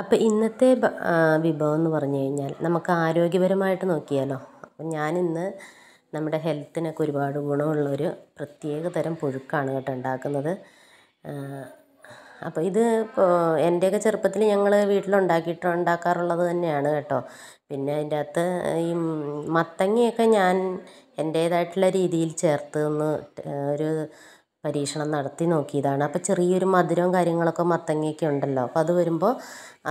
അപ്പോൾ ഇന്നത്തെ വിഭവം എന്ന് പറഞ്ഞു കഴിഞ്ഞാൽ നമുക്ക് ആരോഗ്യപരമായിട്ട് നോക്കിയാലോ അപ്പോൾ ഞാനിന്ന് നമ്മുടെ ഹെൽത്തിനൊക്കെ ഒരുപാട് ഗുണമുള്ളൊരു പ്രത്യേക തരം പുഴുക്കാണ് കേട്ടോ ഉണ്ടാക്കുന്നത് അപ്പോൾ ഇത് എൻ്റെയൊക്കെ ചെറുപ്പത്തിൽ ഞങ്ങൾ വീട്ടിലുണ്ടാക്കിയിട്ട് ഉണ്ടാക്കാറുള്ളത് തന്നെയാണ് കേട്ടോ പിന്നെ അതിൻ്റെ അകത്ത് ഈ മത്തങ്ങയൊക്കെ ഞാൻ എൻ്റേതായിട്ടുള്ള രീതിയിൽ ചേർത്ത് ഒരു പരീക്ഷണം നടത്തി നോക്കിയതാണ് അപ്പോൾ ചെറിയൊരു മധുരവും കാര്യങ്ങളൊക്കെ മത്തങ്ങയൊക്കെ ഉണ്ടല്ലോ അപ്പോൾ അത് വരുമ്പോൾ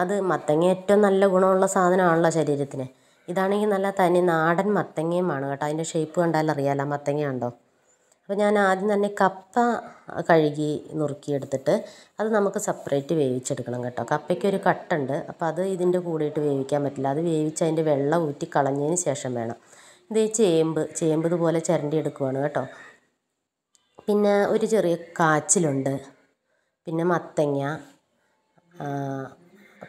അത് മത്തങ്ങ ഏറ്റവും നല്ല ഗുണമുള്ള സാധനമാണല്ലോ ശരീരത്തിന് ഇതാണെങ്കിൽ നല്ല തനി നാടൻ മത്തങ്ങയുമാണ് കേട്ടോ അതിൻ്റെ ഷേപ്പ് കണ്ടാൽ അറിയാമല്ലോ മത്തങ്ങ ഉണ്ടോ അപ്പോൾ ഞാൻ ആദ്യം തന്നെ കപ്പ കഴുകി നുറുക്കിയെടുത്തിട്ട് അത് നമുക്ക് സെപ്പറേറ്റ് വേവിച്ചെടുക്കണം കേട്ടോ കപ്പയ്ക്ക് ഒരു കട്ടുണ്ട് അപ്പോൾ അത് ഇതിൻ്റെ കൂടെയിട്ട് വേവിക്കാൻ പറ്റില്ല അത് വേവിച്ച് അതിൻ്റെ വെള്ളം ഊറ്റി കളഞ്ഞതിന് ശേഷം വേണം ഇത് ചേമ്പ് ചേമ്പ് ഇതുപോലെ ചിരണ്ടി എടുക്കുവാണ് കേട്ടോ പിന്നെ ഒരു ചെറിയ കാച്ചിലുണ്ട് പിന്നെ മത്തങ്ങ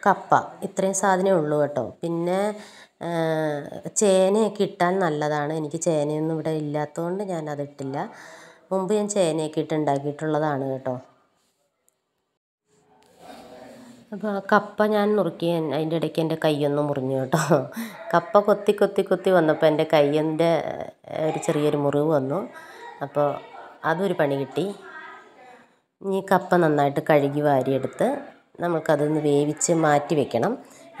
കപ്പ ഇത്രയും സാധനമേ ഉള്ളൂ കേട്ടോ പിന്നെ ചേനയൊക്കെ ഇട്ടാൽ നല്ലതാണ് എനിക്ക് ചേനയൊന്നും ഇവിടെ ഇല്ലാത്തതുകൊണ്ട് ഞാൻ ഞാനത് ഇട്ടില്ല മുമ്പ് ഞാൻ ചേനയൊക്കെ ഇട്ട് ഉണ്ടാക്കിയിട്ടുള്ളതാണ് കേട്ടോ അപ്പോൾ കപ്പ ഞാൻ നുറുക്കി അതിൻ്റെ ഇടയ്ക്ക് എൻ്റെ കൈയൊന്ന് മുറിഞ്ഞു കേട്ടോ കപ്പ കൊത്തി കൊത്തി കൊത്തി വന്നപ്പോൾ എൻ്റെ കയ്യൻ്റെ ഒരു ചെറിയൊരു മുറിവ് വന്നു അപ്പോൾ അതൊരു പണി കിട്ടി ഇനി കപ്പ നന്നായിട്ട് കഴുകി വാരിയെടുത്ത് നമുക്കതൊന്ന് വേവിച്ച് മാറ്റി വെക്കണം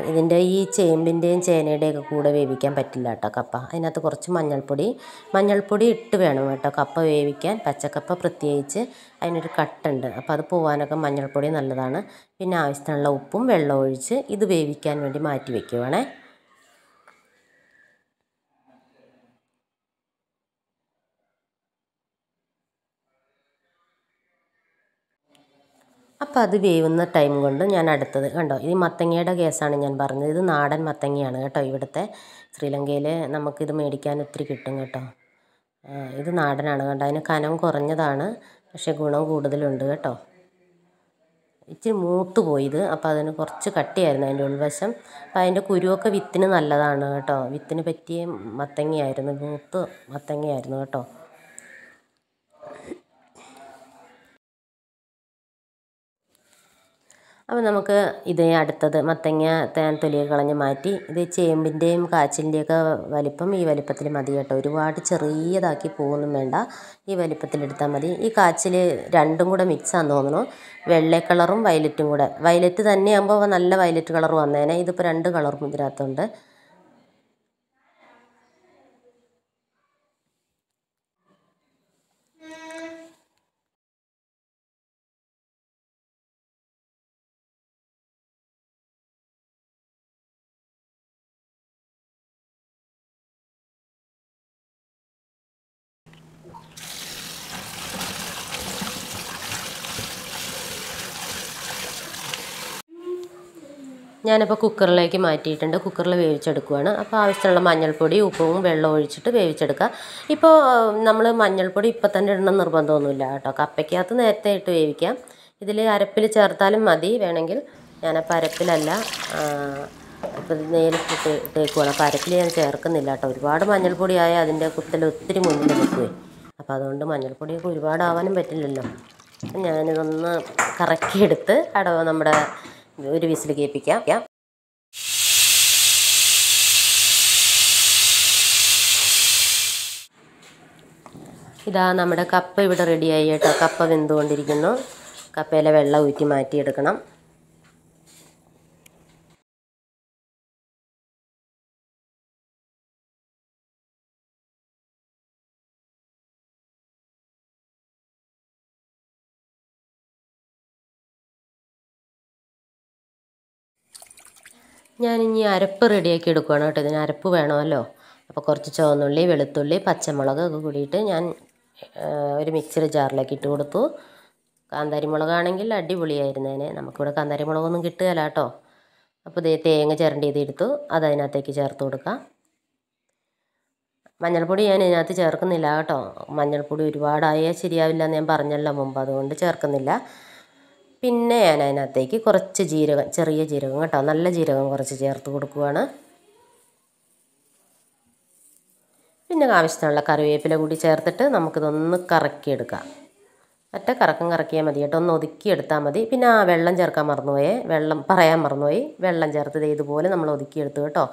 ഇതിൻ്റെ ഈ ചേമ്പിൻ്റെയും ചേനയുടെയൊക്കെ കൂടെ വേവിക്കാൻ പറ്റില്ല കേട്ടോ കപ്പ അതിനകത്ത് കുറച്ച് മഞ്ഞൾപ്പൊടി മഞ്ഞൾപ്പൊടി ഇട്ട് വേണം കേട്ടോ കപ്പ വേവിക്കാൻ പച്ചക്കപ്പ പ്രത്യേകിച്ച് അതിനൊരു കട്ടുണ്ട് അപ്പോൾ അത് പോവാനൊക്കെ മഞ്ഞൾപ്പൊടി നല്ലതാണ് പിന്നെ ആവശ്യത്തിനുള്ള ഉപ്പും വെള്ളവും ഒഴിച്ച് ഇത് വേവിക്കാൻ വേണ്ടി മാറ്റി വയ്ക്കുവാണേ അപ്പോൾ അത് വേവുന്ന ടൈം കൊണ്ട് ഞാൻ അടുത്തത് കണ്ടോ ഇത് മത്തങ്ങയുടെ കേസാണ് ഞാൻ പറഞ്ഞത് ഇത് നാടൻ മത്തങ്ങയാണ് കേട്ടോ ഇവിടുത്തെ ശ്രീലങ്കയിൽ നമുക്കിത് മേടിക്കാൻ ഒത്തിരി കിട്ടും കേട്ടോ ഇത് നാടനാണ് കേട്ടോ അതിന് കനം കുറഞ്ഞതാണ് പക്ഷേ ഗുണം കൂടുതലുണ്ട് കേട്ടോ ഇച്ചിരി മൂത്ത് പോയിത് അപ്പോൾ അതിന് കുറച്ച് കട്ടിയായിരുന്നു അതിൻ്റെ ഉൾവശം അപ്പോൾ അതിൻ്റെ കുരുവൊക്കെ വിത്തിന് നല്ലതാണ് കേട്ടോ വിത്തിന് പറ്റിയ മത്തങ്ങയായിരുന്നു മൂത്ത് മത്തങ്ങയായിരുന്നു കേട്ടോ അപ്പോൾ നമുക്ക് ഇത് അടുത്തത് മത്തങ്ങ തേൻ തൊലിയൊക്കെ കളഞ്ഞ് മാറ്റി ഇത് ചേമ്പിൻ്റെയും കാച്ചിലിൻ്റെയൊക്കെ വലിപ്പം ഈ വലിപ്പത്തിൽ മതി കേട്ടോ ഒരുപാട് ചെറിയതാക്കി പോകുന്നു വേണ്ട ഈ വലിപ്പത്തിലെടുത്താൽ മതി ഈ കാച്ചിൽ രണ്ടും കൂടെ മിക്സാന്ന് തോന്നുന്നു വെള്ള കളറും വയലറ്റും കൂടെ വയലറ്റ് തന്നെയാകുമ്പോൾ നല്ല വയലറ്റ് കളർ വന്നേനെ ഇതിപ്പോൾ രണ്ട് കളറും ഇതിനകത്തുണ്ട് ഞാനിപ്പോൾ കുക്കറിലേക്ക് മാറ്റിയിട്ടുണ്ട് കുക്കറിൽ വേവിച്ചെടുക്കുകയാണ് അപ്പോൾ ആവശ്യത്തിനുള്ള മഞ്ഞൾപ്പൊടി ഉപ്പും വെള്ളവും ഒഴിച്ചിട്ട് വേവിച്ചെടുക്കുക ഇപ്പോൾ നമ്മൾ മഞ്ഞൾപ്പൊടി ഇപ്പോൾ തന്നെ ഇടണം നിർബന്ധമൊന്നുമില്ല കേട്ടോ കപ്പയ്ക്കകത്ത് നേരത്തെ ഇട്ട് വേവിക്കാം ഇതിൽ അരപ്പിൽ ചേർത്താലും മതി വേണമെങ്കിൽ ഞാനപ്പോൾ അരപ്പിലല്ല ഇപ്പോൾ നേരിട്ട് ഇട്ടേക്കുവാണ് അപ്പോൾ അരപ്പിൽ ഞാൻ ചേർക്കുന്നില്ല കേട്ടോ ഒരുപാട് മഞ്ഞൾപ്പൊടി ആയാൽ അതിൻ്റെ കുത്തൽ ഒത്തിരി മുന്നിൽ നിൽക്കുകയും അപ്പോൾ അതുകൊണ്ട് മഞ്ഞൾപ്പൊടിയൊക്കെ ഒരുപാടാവാനും പറ്റില്ലല്ലോ ഞാനിതൊന്ന് കറക്കിയെടുത്ത് അടവ് നമ്മുടെ ഒരു വിസിൽ കേൾപ്പിക്കാം ഇതാ നമ്മുടെ കപ്പ ഇവിടെ റെഡിയായി കേട്ടോ കപ്പ വെന്തുകൊണ്ടിരിക്കുന്നു കപ്പയിലെ വെള്ളം ഊറ്റി മാറ്റിയെടുക്കണം ഞാനിനി അരപ്പ് റെഡിയാക്കി എടുക്കുകയാണ് കേട്ടോ ഇതിന് അരപ്പ് വേണമല്ലോ അപ്പോൾ കുറച്ച് ചുവന്നുള്ളി വെളുത്തുള്ളി പച്ചമുളക് ഒക്കെ കൂടിയിട്ട് ഞാൻ ഒരു മിക്സിയുടെ ജാറിലേക്ക് ഇട്ട് കൊടുത്തു കാന്താരിമുളകാണെങ്കിൽ അടിപൊളിയായിരുന്നേനെ നമുക്കിവിടെ കാന്താരിമുളകൊന്നും കിട്ടുകയില്ല കേട്ടോ അപ്പോൾ ഇതേ തേങ്ങ ചിരണ്ടി ചെയ്തെടുത്തു അത് അതിനകത്തേക്ക് ചേർത്ത് കൊടുക്കാം മഞ്ഞൾപ്പൊടി ഞാൻ ഇതിനകത്ത് ചേർക്കുന്നില്ല കേട്ടോ മഞ്ഞൾപ്പൊടി ഒരുപാടായാൽ ശരിയാവില്ല എന്ന് ഞാൻ പറഞ്ഞല്ലോ മുമ്പ് അതുകൊണ്ട് ചേർക്കുന്നില്ല പിന്നെ ഞാൻ അതിനകത്തേക്ക് കുറച്ച് ജീരകം ചെറിയ ജീരകം കേട്ടോ നല്ല ജീരകം കുറച്ച് ചേർത്ത് കൊടുക്കുവാണ് പിന്നെ ആവശ്യത്തിനുള്ള കറിവേപ്പില കൂടി ചേർത്തിട്ട് നമുക്കിതൊന്ന് കറക്കിയെടുക്കാം മറ്റേ കറക്കം കറക്കിയാൽ മതി കേട്ടോ ഒന്ന് ഒതുക്കിയെടുത്താൽ മതി പിന്നെ ആ വെള്ളം ചേർക്കാൻ മറന്നുപോയേ വെള്ളം പറയാൻ മറന്നുപോയി വെള്ളം ചേർത്തത് ഇതുപോലെ നമ്മൾ ഒതുക്കിയെടുത്തു കേട്ടോ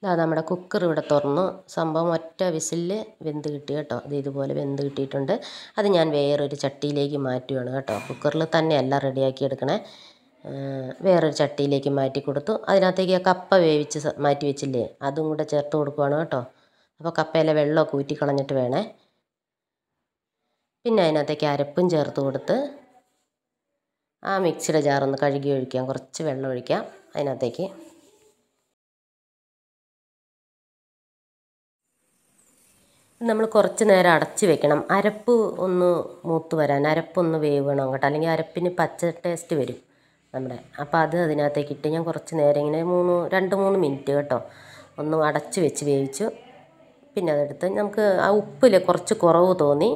ഇതാ നമ്മുടെ കുക്കർ ഇവിടെ തുറന്നു സംഭവം ഒറ്റ വിസില് വെന്ത് കിട്ടി കേട്ടോ അത് ഇതുപോലെ വെന്ത് കിട്ടിയിട്ടുണ്ട് അത് ഞാൻ വേറൊരു ചട്ടിയിലേക്ക് മാറ്റുകയാണ് കേട്ടോ കുക്കറിൽ തന്നെയല്ല റെഡിയാക്കി എടുക്കണേ വേറൊരു ചട്ടിയിലേക്ക് മാറ്റി കൊടുത്തു അതിനകത്തേക്ക് കപ്പ വേവിച്ച് മാറ്റി വെച്ചില്ലേ അതും കൂടെ ചേർത്ത് കൊടുക്കുവാണ് കേട്ടോ അപ്പോൾ കപ്പയിലെ വെള്ളമൊക്കെ ഊറ്റിക്കളഞ്ഞിട്ട് വേണേ പിന്നെ അതിനകത്തേക്ക് അരപ്പും ചേർത്ത് കൊടുത്ത് ആ മിക്സിയുടെ ജാറൊന്ന് കഴുകി ഒഴിക്കാം കുറച്ച് വെള്ളം ഒഴിക്കാം അതിനകത്തേക്ക് നമ്മൾ കുറച്ച് നേരം അടച്ച് വെക്കണം അരപ്പ് ഒന്ന് മൂത്ത് വരാൻ അരപ്പൊന്ന് വേവണം അങ്ങോട്ട് അല്ലെങ്കിൽ അരപ്പിന് പച്ച ടേസ്റ്റ് വരും നമ്മുടെ അപ്പോൾ അത് അതിനകത്തേക്ക് ഇട്ട് ഞാൻ കുറച്ച് നേരം ഇങ്ങനെ മൂന്ന് രണ്ട് മൂന്ന് മിനിറ്റ് കേട്ടോ ഒന്ന് അടച്ച് വെച്ച് വേവിച്ചു പിന്നെ അതെടുത്ത് നമുക്ക് ആ ഉപ്പിൽ കുറച്ച് കുറവ് തോന്നി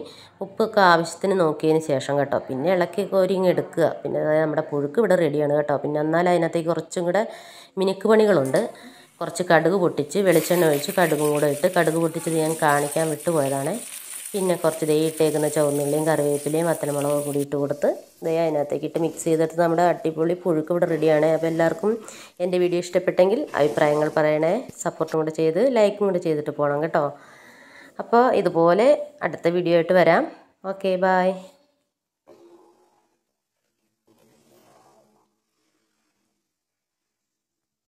ഉപ്പൊക്കെ ആവശ്യത്തിന് നോക്കിയതിന് ശേഷം കേട്ടോ പിന്നെ ഇളക്കി കോരിങ് എടുക്കുക പിന്നെ നമ്മുടെ പുഴുക്ക് ഇവിടെ റെഡിയാണ് കേട്ടോ പിന്നെ എന്നാൽ അതിനകത്തേക്ക് കുറച്ചും കൂടെ മിനുക്ക് പണികളുണ്ട് കുറച്ച് കടുക് പൊട്ടിച്ച് വെളിച്ചെണ്ണ ഒഴിച്ച് കടുകും കൂടെ ഇട്ട് കടുക് പൊട്ടിച്ചത് ഞാൻ കാണിക്കാൻ വിട്ടുപോയതാണ് പിന്നെ കുറച്ച് ദേ ഇട്ടേക്കുന്ന ചുവന്നുള്ളിയും കറിവേപ്പിലയും വത്തലമുളകും കൂടി ഇട്ട് കൊടുത്ത് ദേ അതിനകത്തേക്ക് ഇട്ട് മിക്സ് ചെയ്തിട്ട് നമ്മുടെ അടിപൊളി പുഴുക്ക് ഇവിടെ റെഡിയാണ് അപ്പോൾ എല്ലാവർക്കും എൻ്റെ വീഡിയോ ഇഷ്ടപ്പെട്ടെങ്കിൽ അഭിപ്രായങ്ങൾ പറയണേ സപ്പോർട്ടും കൂടെ ചെയ്ത് ലൈക്കും കൂടെ ചെയ്തിട്ട് പോകണം കേട്ടോ അപ്പോൾ ഇതുപോലെ അടുത്ത വീഡിയോ ആയിട്ട് വരാം ഓക്കെ ബായ്